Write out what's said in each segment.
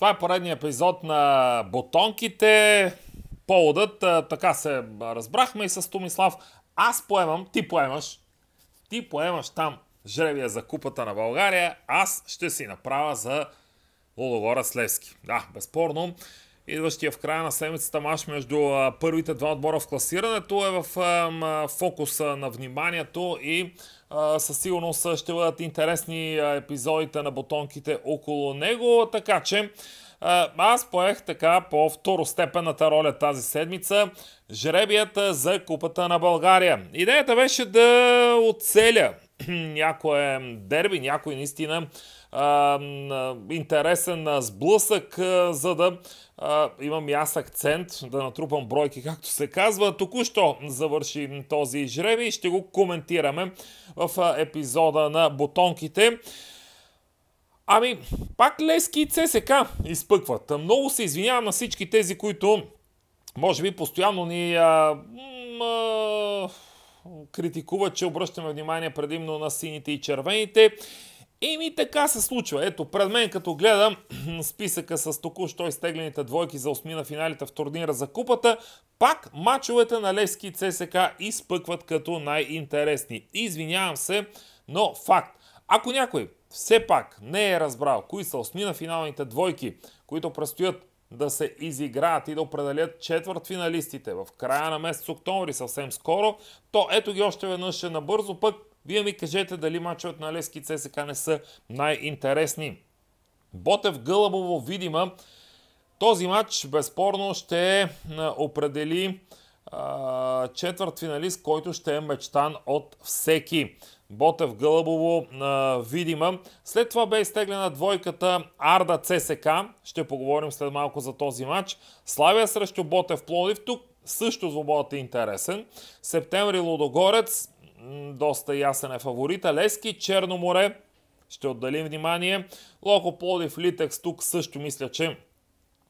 Това е поредният епизод на Бутонките. Поводът, така се разбрахме и с Томислав. Аз поемам, ти поемаш. Ти поемаш там жребия за купата на България. Аз ще си направя за Лудогора Слевски. Да, безспорно. Идващия в края на седмицата маш между първите два отбора в класирането е в фокуса на вниманието и със сигурност ще бъдат интересни епизодите на бутонките около него, така че аз поех така по второстепенната роля тази седмица жребията за Купата на България. Идеята беше да оцеля някое дерби, някой наистина а, интересен сблъсък, а, за да а, имам и аз акцент, да натрупам бройки, както се казва. Току-що завърши този жреби и ще го коментираме в епизода на бутонките. Ами, пак Лески и ЦСК изпъкват. Много се извинявам на всички тези, които може би постоянно ни а, а, критикуват, че обръщаме внимание предимно на сините и червените. Ими така се случва. Ето, пред мен като гледам списъка с току-що изтеглените двойки за осми на финалите в турнира за купата, пак мачовете на Левски и ЦСК изпъкват като най-интересни. Извинявам се, но факт. Ако някой все пак не е разбрал кои са осми на финалните двойки, които предстоят да се изиграят и да определят четвърт финалистите в края на месец октомври съвсем скоро, то ето ги още веднъж ще набързо пък вие ми кажете дали мачът на Лески и ЦСК не са най-интересни. Ботев Гълъбово Видима. Този матч безспорно ще определи четвърт финалист, който ще е мечтан от всеки. Ботев Гълъбово Видима. След това бе изтеглена двойката Арда ЦСК. Ще поговорим след малко за този матч. Славия срещу Ботев Плодив. Тук също свободът е интересен. Септември Лодогорец доста ясен е фаворита. Лески, Черноморе, ще отдалим внимание. Локо Плодив, Литекс тук също мисля, че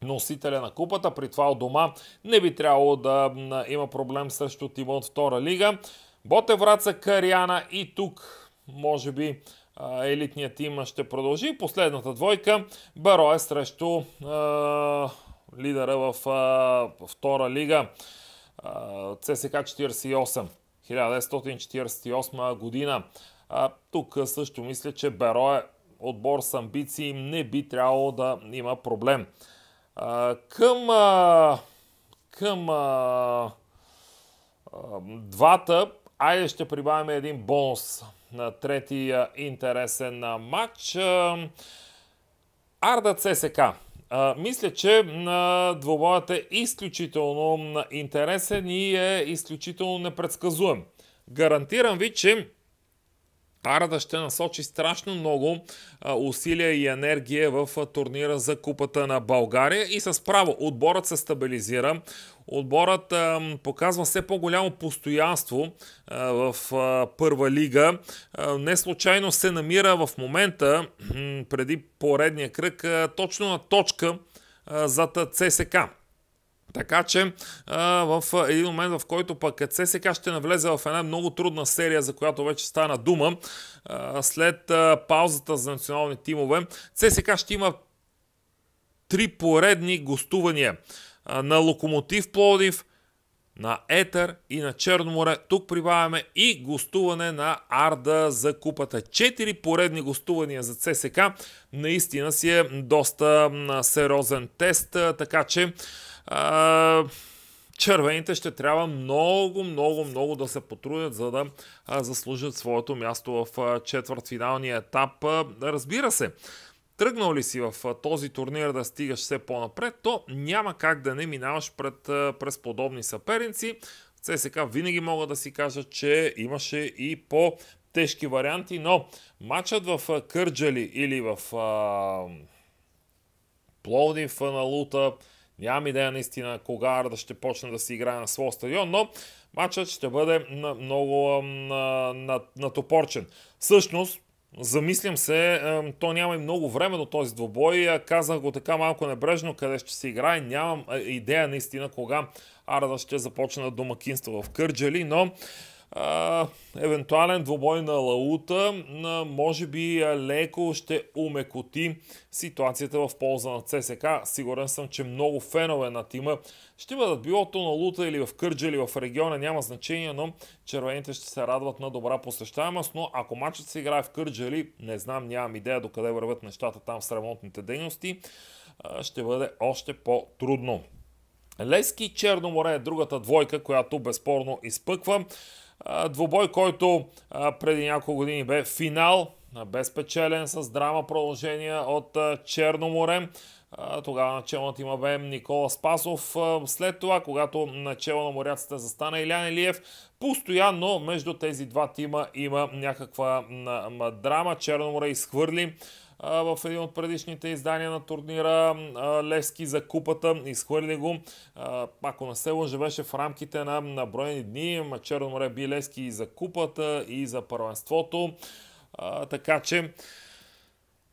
носителя на купата. При това от дома не би трябвало да има проблем срещу Тимон втора лига. Боте Враца, Кариана и тук може би елитният тим ще продължи. Последната двойка Баро е срещу е, лидера в е, втора лига ЦСК 48. 1948 година. А, тук също мисля, че Беро е отбор с амбиции, не би трябвало да има проблем. А, към а, към а, а, двата, айде ще прибавим един бонус на третия интересен матч. Арда ЦСК. А, мисля, че двобоят е изключително интересен и е изключително непредсказуем. Гарантирам ви, че Парада ще насочи страшно много а, усилия и енергия в а, турнира за Купата на България и с право отборът се стабилизира. Отборът а, показва все по-голямо постоянство в първа лига. не случайно се намира в момента, преди поредния кръг, точно на точка зад ЦСКА. Така че в един момент, в който пък ЦСК ще навлезе в една много трудна серия, за която вече стана дума, след паузата за национални тимове, ЦСК ще има три поредни гостувания на Локомотив Плодив, на Етър и на Черноморе. Тук прибавяме и гостуване на Арда за купата. Четири поредни гостувания за ЦСК. Наистина си е доста сериозен тест, така че а, червените ще трябва много, много, много да се потрудят, за да а, заслужат своето място в а, четвъртфиналния етап. А, разбира се, тръгнал ли си в този турнир да стигаш все по-напред, то няма как да не минаваш пред, през подобни съперници. ЦСКА винаги мога да си кажа, че имаше и по тежки варианти, но матчът в Кърджали или в а, Пловдив на Лута, Нямам идея наистина кога Арда ще почне да си играе на своя стадион, но матчът ще бъде много натопорчен. Същност, Замислям се, то няма и много време до този двобой. Казах го така малко небрежно къде ще се играе. Нямам идея наистина кога Арда ще започне да домакинства в Кърджали, но а, евентуален двобой на Лаута, а, може би а, леко ще умекоти ситуацията в полза на ЦСК. Сигурен съм, че много фенове на тима ще бъдат билото на Лута или в Кърджа или в региона, няма значение, но червените ще се радват на добра посещаемост, но ако матчът се играе в Кърджа или не знам, нямам идея докъде върват нещата там с ремонтните дейности, ще бъде още по-трудно. Лески и Черноморе е другата двойка, която безспорно изпъква. Двобой, който преди няколко години бе финал, безпечелен с драма продължения от Черноморе. Тогава началът има бе Никола Спасов. След това, когато начало на моряците застана Илян Илиев, постоянно между тези два тима има някаква драма. Черноморе изхвърли в един от предишните издания на турнира Левски за купата. Изхвърли го, ако на се лъжа, беше в рамките на, на броени дни. море би Левски и за купата, и за първенството. така че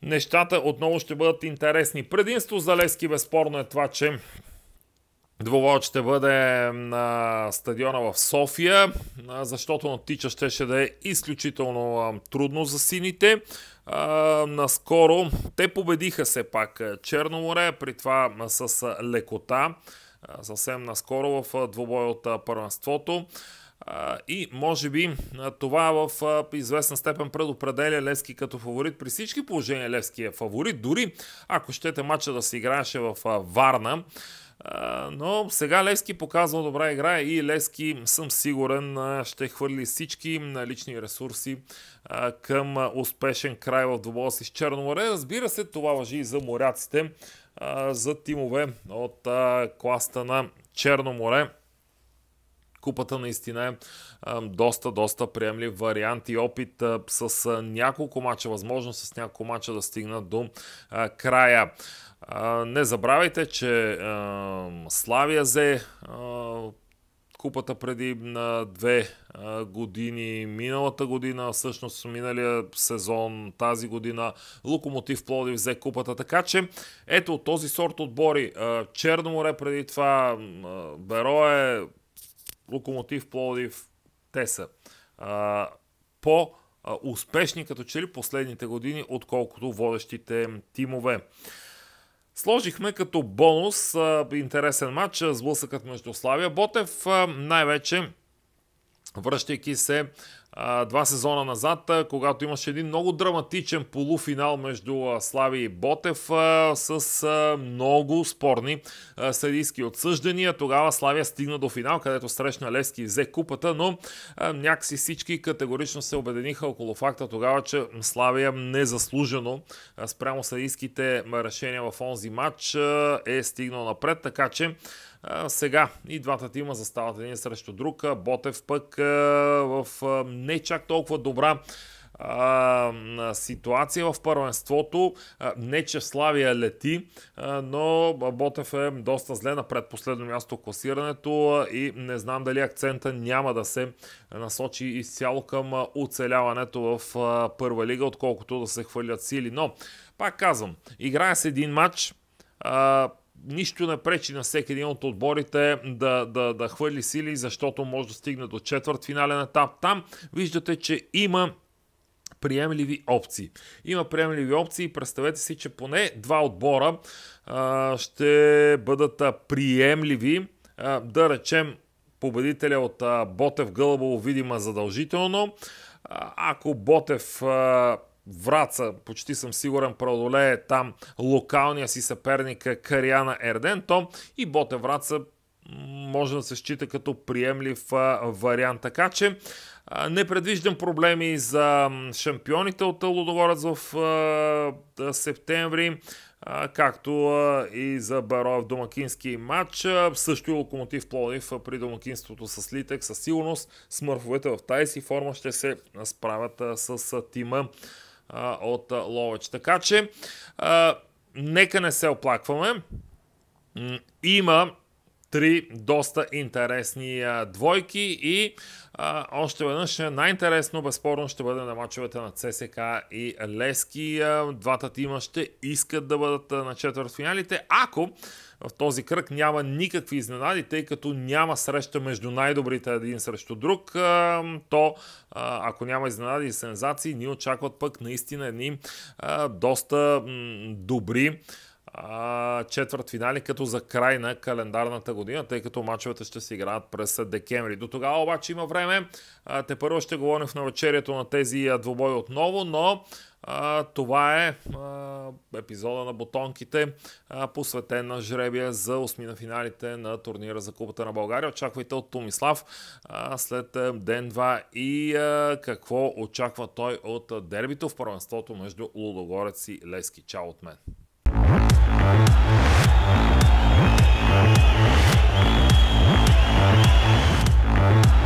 нещата отново ще бъдат интересни. Предимство за Левски безспорно е това, че Двувод ще бъде на стадиона в София, защото на Тича ще да е изключително трудно за сините. А, наскоро те победиха все пак Черноморе, при това с лекота, съвсем наскоро в двобой от първенството. И може би това в известна степен предопределя Левски като фаворит. При всички положения Левски е фаворит, дори ако щете матча да се играеше в Варна но сега Левски показва добра игра и Левски съм сигурен ще хвърли всички лични ресурси към успешен край в двобоя си с Черноморе. Разбира се, това въжи и за моряците, за тимове от класта на Черноморе купата наистина е доста, доста приемлив вариант и опит с няколко мача, възможно с няколко мача да стигнат до края. Не забравяйте, че Славия зе купата преди на две години, миналата година, всъщност миналия сезон, тази година, Локомотив Плодив взе купата. Така че, ето, този сорт отбори. Черно море преди това, Берое, Локомотив Пловдив, те са а, по успешни като че ли последните години, отколкото водещите тимове. Сложихме като бонус а, интересен матч, сблъсъкът между Славия Ботев, а, най-вече връщайки се два сезона назад, когато имаше един много драматичен полуфинал между Слави и Ботев с много спорни а, съдийски отсъждания. Тогава Славия стигна до финал, където срещна Левски и взе купата, но някакси всички категорично се обединиха около факта тогава, че Славия незаслужено спрямо съдийските решения в онзи матч е стигнал напред, така че а, сега и двата тима застават един срещу друг. Ботев пък а, в а, не чак толкова добра а, ситуация в първенството. А, не че Славия лети, а, но Ботев е доста зле на предпоследно място класирането и не знам дали акцента няма да се насочи изцяло към оцеляването в а, първа лига, отколкото да се хвърлят сили. Но, пак казвам, играе с един матч. А, нищо не пречи на всеки един от отборите да, да, да хвърли сили, защото може да стигне до четвърт финален етап. Там виждате, че има приемливи опции. Има приемливи опции. Представете си, че поне два отбора а, ще бъдат а, приемливи. А, да речем, победителя от а, Ботев Гълъбово видима задължително. А, ако Ботев а, Враца, почти съм сигурен, преодолее там локалния си съперник Кариана Ерден, то и Боте Враца може да се счита като приемлив вариант. Така че не предвиждам проблеми за шампионите от Лудоворец в септември както и за Бароев домакински матч. Също и Локомотив Плодив при домакинството с Литек със сигурност смърфовете в тази си форма ще се справят с тима а, от а, Ловеч. Така че, а, нека не се оплакваме. Има три доста интересни а, двойки и а, още веднъж най-интересно безспорно ще бъде на мачовете на ЦСК и Лески. А, двата тима ще искат да бъдат на четвъртфиналите, ако в този кръг няма никакви изненади, тъй като няма среща между най-добрите един срещу друг, то ако няма изненади и сензации, ни очакват пък наистина едни доста добри четвърт финали като за край на календарната година, тъй като мачовете ще се играят през декември. До тогава обаче има време. А, те първо ще говорим в навечерието на тези двобои отново, но а, това е а, епизода на бутонките, а, посветен на жребия за осми на финалите на турнира за Купата на България. Очаквайте от Томислав а, след ден-два и а, какво очаква той от дербито в първенството между Лудогорец и Лески. Чао от мен! Thank you.